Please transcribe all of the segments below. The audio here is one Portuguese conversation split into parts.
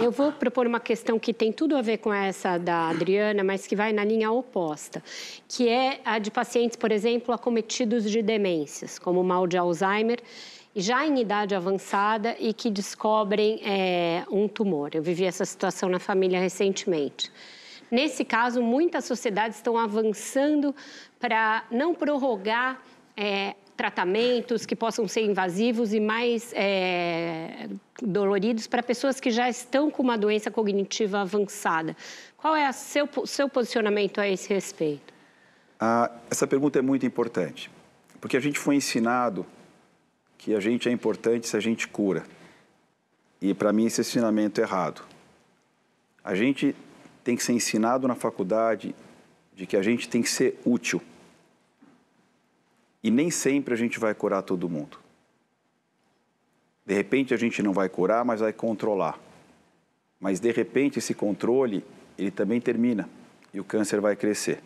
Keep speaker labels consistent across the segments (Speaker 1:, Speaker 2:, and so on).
Speaker 1: Eu vou propor uma questão que tem tudo a ver com essa da Adriana, mas que vai na linha oposta, que é a de pacientes, por exemplo, acometidos de demências, como o mal de Alzheimer, já em idade avançada e que descobrem é, um tumor. Eu vivi essa situação na família recentemente. Nesse caso, muitas sociedades estão avançando para não prorrogar é, tratamentos que possam ser invasivos e mais é, doloridos para pessoas que já estão com uma doença cognitiva avançada. Qual é o seu, seu posicionamento a esse
Speaker 2: respeito? Ah, essa pergunta é muito importante, porque a gente foi ensinado que a gente é importante se a gente cura. E para mim esse ensinamento é errado. A gente tem que ser ensinado na faculdade de que a gente tem que ser útil. E nem sempre a gente vai curar todo mundo. De repente a gente não vai curar, mas vai controlar. Mas de repente esse controle, ele também termina e o câncer vai crescer.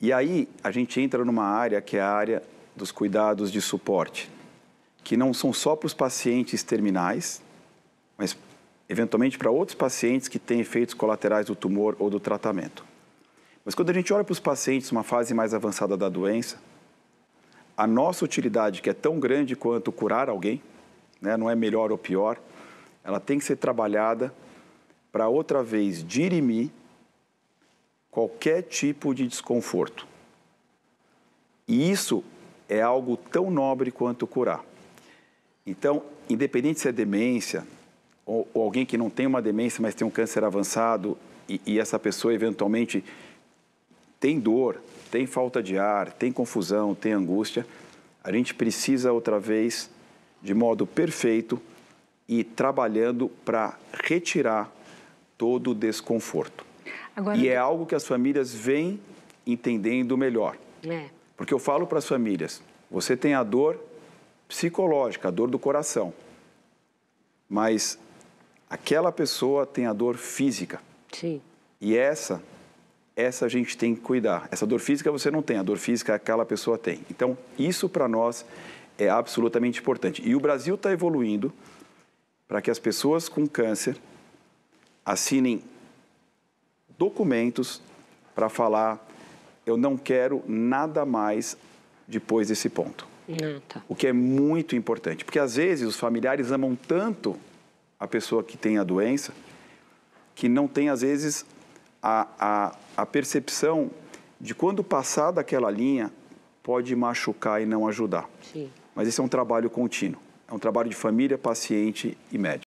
Speaker 2: E aí a gente entra numa área que é a área dos cuidados de suporte, que não são só para os pacientes terminais, mas eventualmente para outros pacientes que têm efeitos colaterais do tumor ou do tratamento. Mas quando a gente olha para os pacientes numa fase mais avançada da doença, a nossa utilidade, que é tão grande quanto curar alguém, né? não é melhor ou pior. Ela tem que ser trabalhada para outra vez dirimir qualquer tipo de desconforto. E isso é algo tão nobre quanto curar. Então, independente se é demência, ou, ou alguém que não tem uma demência, mas tem um câncer avançado, e, e essa pessoa eventualmente tem dor, tem falta de ar, tem confusão, tem angústia, a gente precisa outra vez de modo perfeito e trabalhando para retirar todo o desconforto. Agora, e é algo que as famílias vêm entendendo melhor. É. Porque eu falo para as famílias: você tem a dor psicológica, a dor do coração, mas aquela pessoa tem a dor física. Sim. E essa, essa a gente tem que cuidar. Essa dor física você não tem, a dor física aquela pessoa tem. Então, isso para nós é absolutamente importante. E o Brasil está evoluindo para que as pessoas com câncer assinem documentos para falar: eu não quero nada mais depois desse ponto. Não, tá. O que é muito importante, porque às vezes os familiares amam tanto a pessoa que tem a doença que não tem, às vezes, a, a, a percepção de quando passar daquela linha pode machucar e não ajudar. Sim. Mas esse é um trabalho contínuo, é um trabalho de família, paciente e médico.